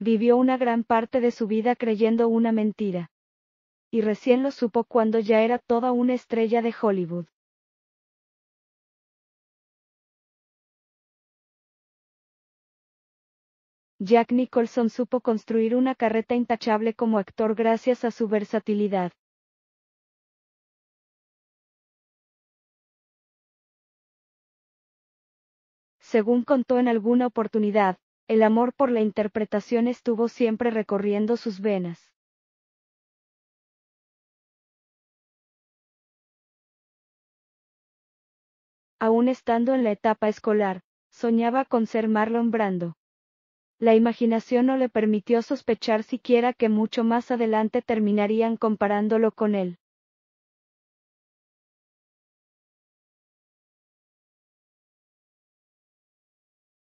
Vivió una gran parte de su vida creyendo una mentira. Y recién lo supo cuando ya era toda una estrella de Hollywood. Jack Nicholson supo construir una carreta intachable como actor gracias a su versatilidad. Según contó en alguna oportunidad, el amor por la interpretación estuvo siempre recorriendo sus venas. Aún estando en la etapa escolar, soñaba con ser Marlon Brando. La imaginación no le permitió sospechar siquiera que mucho más adelante terminarían comparándolo con él.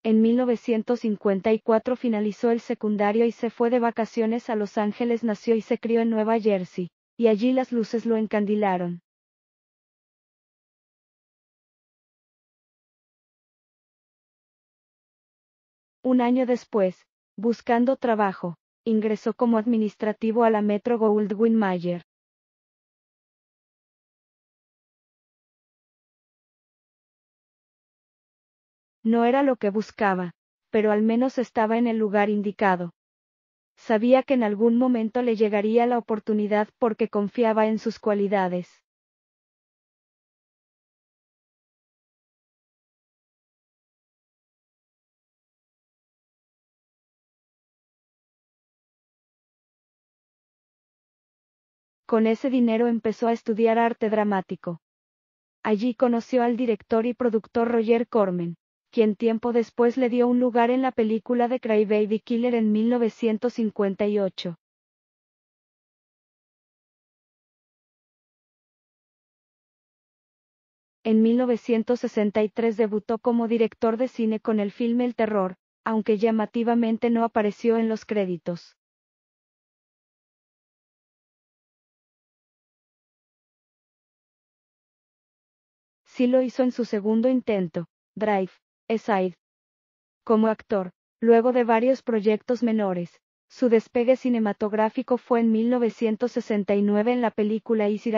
En 1954 finalizó el secundario y se fue de vacaciones a Los Ángeles. Nació y se crió en Nueva Jersey, y allí las luces lo encandilaron. Un año después, buscando trabajo, ingresó como administrativo a la Metro Goldwyn Mayer. No era lo que buscaba, pero al menos estaba en el lugar indicado. Sabía que en algún momento le llegaría la oportunidad porque confiaba en sus cualidades. Con ese dinero empezó a estudiar arte dramático. Allí conoció al director y productor Roger Corman quien tiempo después le dio un lugar en la película de Baby Killer en 1958. En 1963 debutó como director de cine con el filme El Terror, aunque llamativamente no apareció en los créditos. Sí lo hizo en su segundo intento, Drive, como actor, luego de varios proyectos menores, su despegue cinematográfico fue en 1969 en la película Easy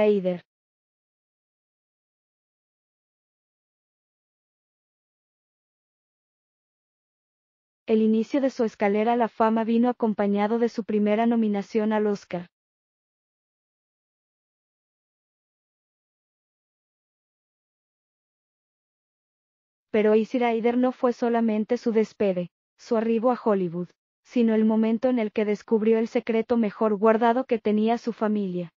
El inicio de su escalera a la fama vino acompañado de su primera nominación al Oscar. Pero Easy Rider no fue solamente su despede, su arribo a Hollywood, sino el momento en el que descubrió el secreto mejor guardado que tenía su familia.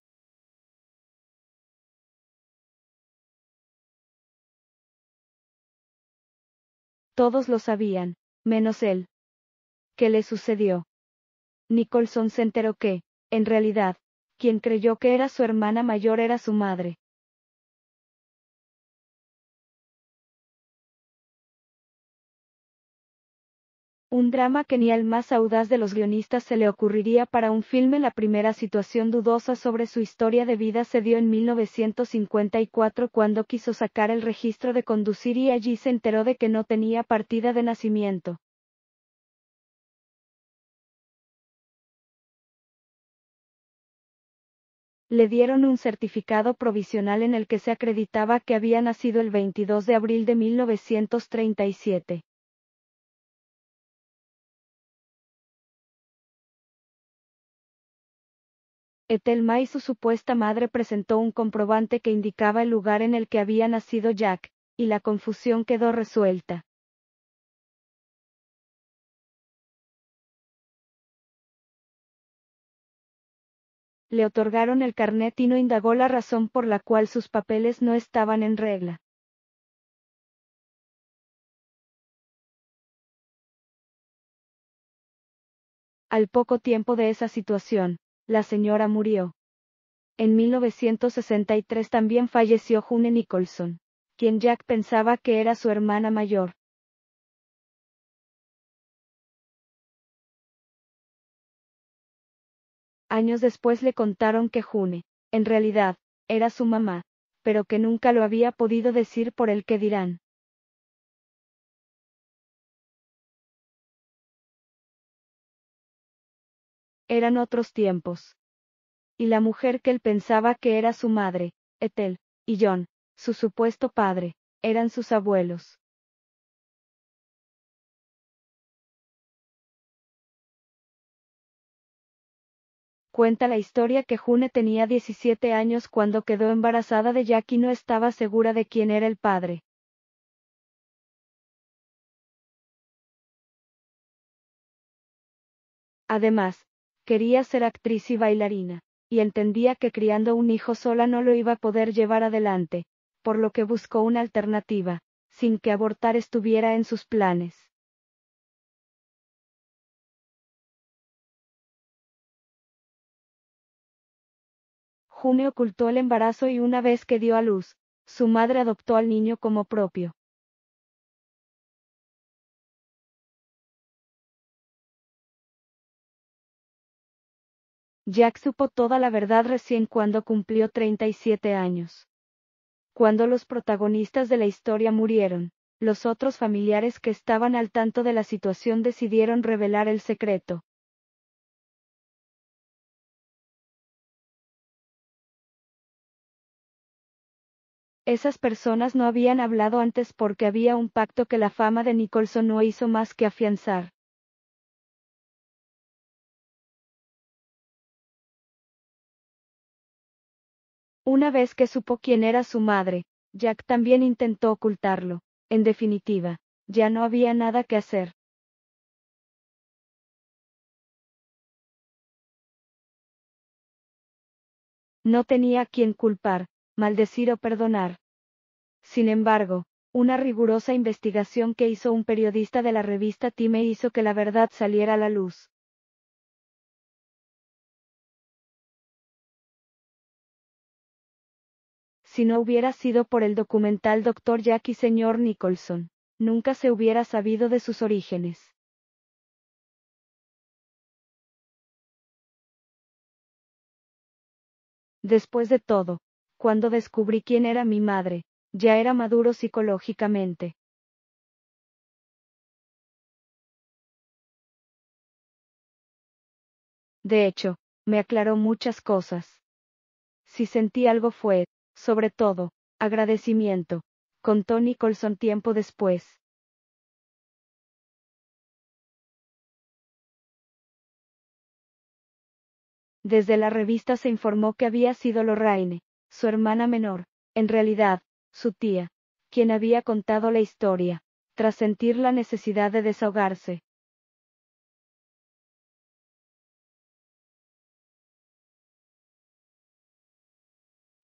Todos lo sabían, menos él. ¿Qué le sucedió? Nicholson se enteró que, en realidad, quien creyó que era su hermana mayor era su madre. un drama que ni al más audaz de los guionistas se le ocurriría para un filme. La primera situación dudosa sobre su historia de vida se dio en 1954 cuando quiso sacar el registro de conducir y allí se enteró de que no tenía partida de nacimiento. le dieron un certificado provisional en el que se acreditaba que había nacido el 22 de abril de 1937. Etelma y su supuesta madre presentó un comprobante que indicaba el lugar en el que había nacido Jack, y la confusión quedó resuelta. Le otorgaron el carnet y no indagó la razón por la cual sus papeles no estaban en regla. Al poco tiempo de esa situación, la señora murió. En 1963 también falleció June Nicholson, quien Jack pensaba que era su hermana mayor. Años después le contaron que June, en realidad, era su mamá, pero que nunca lo había podido decir por el que dirán. eran otros tiempos. Y la mujer que él pensaba que era su madre, Ethel, y John, su supuesto padre, eran sus abuelos. Cuenta la historia que June tenía 17 años cuando quedó embarazada de Jack y no estaba segura de quién era el padre. Además, Quería ser actriz y bailarina, y entendía que criando un hijo sola no lo iba a poder llevar adelante, por lo que buscó una alternativa, sin que abortar estuviera en sus planes. Junio ocultó el embarazo y una vez que dio a luz, su madre adoptó al niño como propio. Jack supo toda la verdad recién cuando cumplió 37 años. Cuando los protagonistas de la historia murieron, los otros familiares que estaban al tanto de la situación decidieron revelar el secreto. Esas personas no habían hablado antes porque había un pacto que la fama de Nicholson no hizo más que afianzar. Una vez que supo quién era su madre, Jack también intentó ocultarlo. En definitiva, ya no había nada que hacer. No tenía a quien culpar, maldecir o perdonar. Sin embargo, una rigurosa investigación que hizo un periodista de la revista Time hizo que la verdad saliera a la luz. si no hubiera sido por el documental Dr. Jack y Señor Nicholson, nunca se hubiera sabido de sus orígenes. Después de todo, cuando descubrí quién era mi madre, ya era maduro psicológicamente. De hecho, me aclaró muchas cosas. Si sentí algo fue, sobre todo, agradecimiento, con Tony Colson tiempo después. Desde la revista se informó que había sido Lorraine, su hermana menor, en realidad, su tía, quien había contado la historia, tras sentir la necesidad de desahogarse.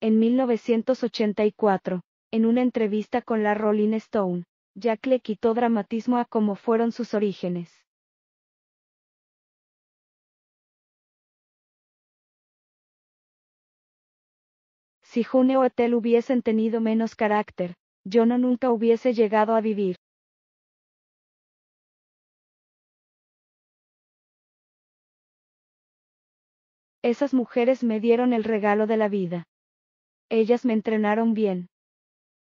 En 1984, en una entrevista con la Rolling Stone, Jack le quitó dramatismo a cómo fueron sus orígenes. Si June o Etel hubiesen tenido menos carácter, yo no nunca hubiese llegado a vivir. Esas mujeres me dieron el regalo de la vida ellas me entrenaron bien.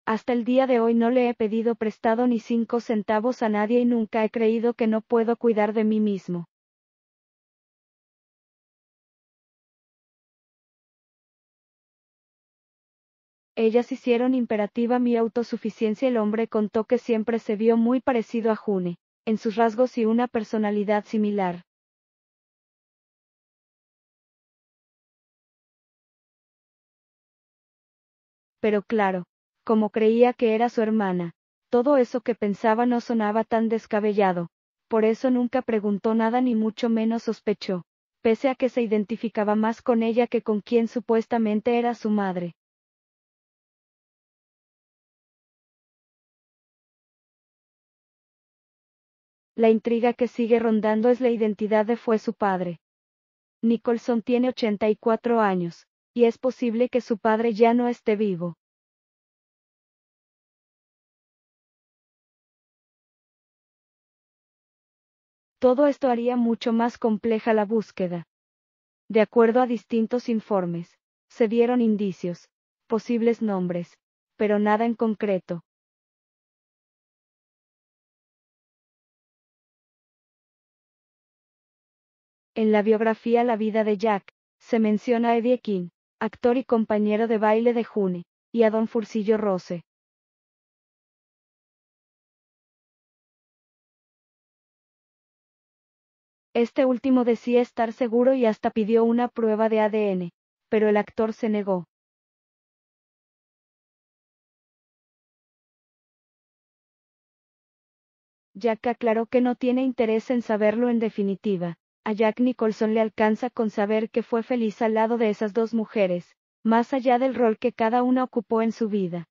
Hasta el día de hoy no le he pedido prestado ni cinco centavos a nadie y nunca he creído que no puedo cuidar de mí mismo. Ellas hicieron imperativa mi autosuficiencia. El hombre contó que siempre se vio muy parecido a June, en sus rasgos y una personalidad similar. Pero claro, como creía que era su hermana, todo eso que pensaba no sonaba tan descabellado, por eso nunca preguntó nada ni mucho menos sospechó, pese a que se identificaba más con ella que con quien supuestamente era su madre. La intriga que sigue rondando es la identidad de fue su padre. Nicholson tiene 84 años, y es posible que su padre ya no esté vivo. Todo esto haría mucho más compleja la búsqueda. De acuerdo a distintos informes, se dieron indicios, posibles nombres, pero nada en concreto. En la biografía La vida de Jack, se menciona a Eddie King, actor y compañero de baile de June, y a don Furcillo Rose. Este último decía estar seguro y hasta pidió una prueba de ADN, pero el actor se negó. que aclaró que no tiene interés en saberlo en definitiva, a Jack Nicholson le alcanza con saber que fue feliz al lado de esas dos mujeres, más allá del rol que cada una ocupó en su vida.